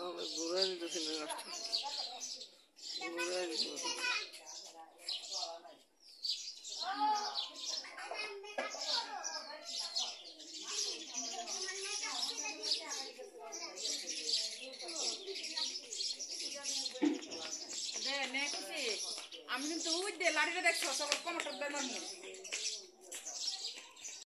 Oh, we're going to do আমি কিন্তু লাড়িটা দেখছো সব কোমরটা বের মানুষ